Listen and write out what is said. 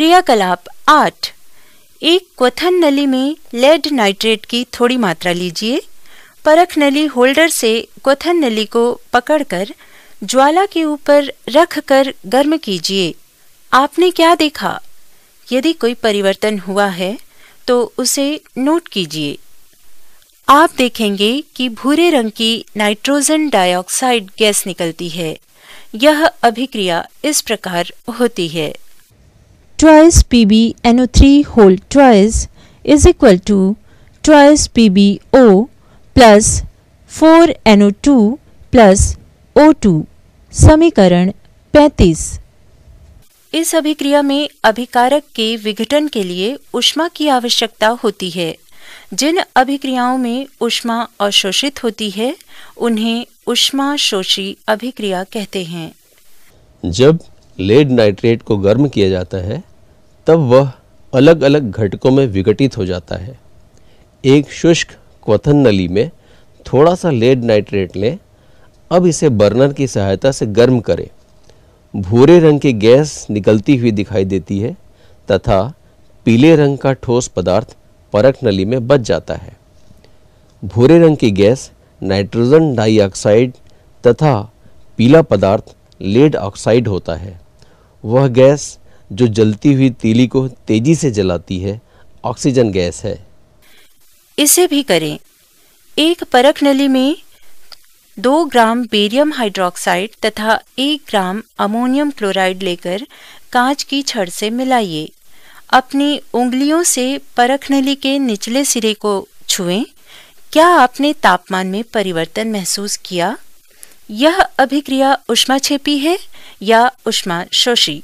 क्रियाकलाप आठ एक क्वथन नली में लेड नाइट्रेट की थोड़ी मात्रा लीजिए परख नली होल्डर से क्वथन नली को पकड़कर ज्वाला के ऊपर रख कर गर्म कीजिए आपने क्या देखा यदि कोई परिवर्तन हुआ है तो उसे नोट कीजिए आप देखेंगे कि भूरे रंग की नाइट्रोजन डाइऑक्साइड गैस निकलती है यह अभिक्रिया इस प्रकार होती है twice PbNO3 whole twice is equal to twice PbO plus 4NO2 plus O2 समीकरण 35 इस अभिक्रिया में अभिकारक के विघटन के लिए उष्मा की आवश्यकता होती है जिन अभिक्रियाओं में उष्मा अवशोषित होती है उन्हें उष्मा शोषी अभिक्रिया कहते हैं जब लेड नाइट्रेट को गर्म किया जाता है तब वह अलग अलग घटकों में विघटित हो जाता है एक शुष्क क्वथन नली में थोड़ा सा लेड नाइट्रेट लें अब इसे बर्नर की सहायता से गर्म करें भूरे रंग की गैस निकलती हुई दिखाई देती है तथा पीले रंग का ठोस पदार्थ परख नली में बच जाता है भूरे रंग की गैस नाइट्रोजन डाइऑक्साइड तथा पीला पदार्थ लेड ऑक्साइड होता है वह गैस जो जलती हुई तीली को तेजी से जलाती है ऑक्सीजन गैस है इसे भी करें एक परख नली में दो ग्राम बेरियम हाइड्रोक्साइड तथा एक ग्राम अमोनियम क्लोराइड लेकर कांच की छड़ से मिलाइए अपनी उंगलियों से परख नली के निचले सिरे को छुएं क्या आपने तापमान में परिवर्तन महसूस किया यह अभिक्रिया उष्माक्षेपी है या उष्मा शोषी